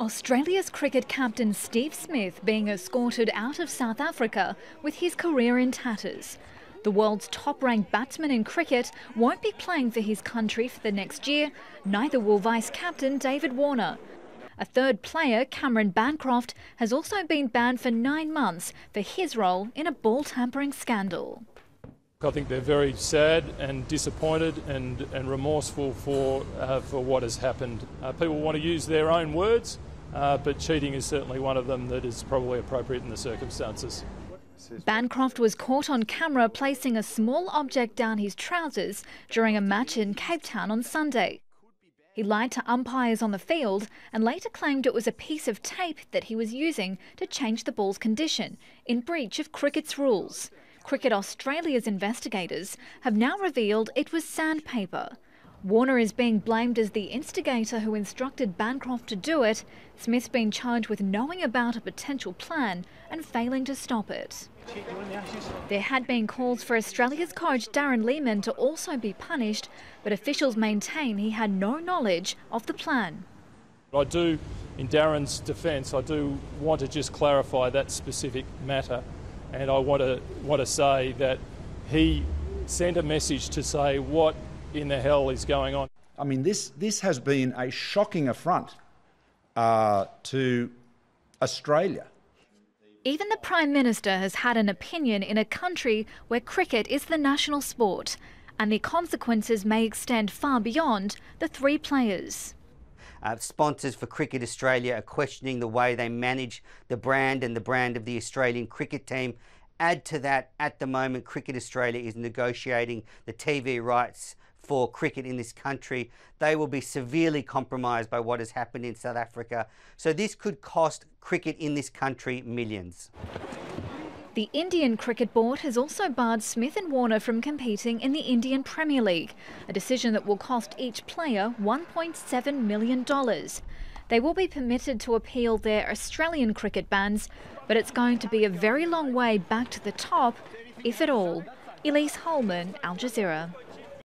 Australia's cricket captain Steve Smith being escorted out of South Africa with his career in tatters. The world's top ranked batsman in cricket won't be playing for his country for the next year, neither will vice captain David Warner. A third player, Cameron Bancroft, has also been banned for nine months for his role in a ball tampering scandal. I think they're very sad and disappointed and, and remorseful for, uh, for what has happened. Uh, people want to use their own words, uh, but cheating is certainly one of them that is probably appropriate in the circumstances. Bancroft was caught on camera placing a small object down his trousers during a match in Cape Town on Sunday. He lied to umpires on the field and later claimed it was a piece of tape that he was using to change the ball's condition in breach of cricket's rules. Cricket Australia's investigators have now revealed it was sandpaper. Warner is being blamed as the instigator who instructed Bancroft to do it, Smith's been charged with knowing about a potential plan and failing to stop it. There had been calls for Australia's coach Darren Lehman to also be punished, but officials maintain he had no knowledge of the plan. I do, in Darren's defence, I do want to just clarify that specific matter and I want to want to say that he sent a message to say what in the hell is going on. I mean, this this has been a shocking affront uh, to Australia. Even the Prime Minister has had an opinion in a country where cricket is the national sport, and the consequences may extend far beyond the three players. Uh, sponsors for Cricket Australia are questioning the way they manage the brand and the brand of the Australian cricket team. Add to that, at the moment, Cricket Australia is negotiating the TV rights for cricket in this country. They will be severely compromised by what has happened in South Africa. So this could cost cricket in this country millions. The Indian Cricket Board has also barred Smith and Warner from competing in the Indian Premier League, a decision that will cost each player $1.7 million. They will be permitted to appeal their Australian cricket bans, but it's going to be a very long way back to the top, if at all. Elise Holman, Al Jazeera.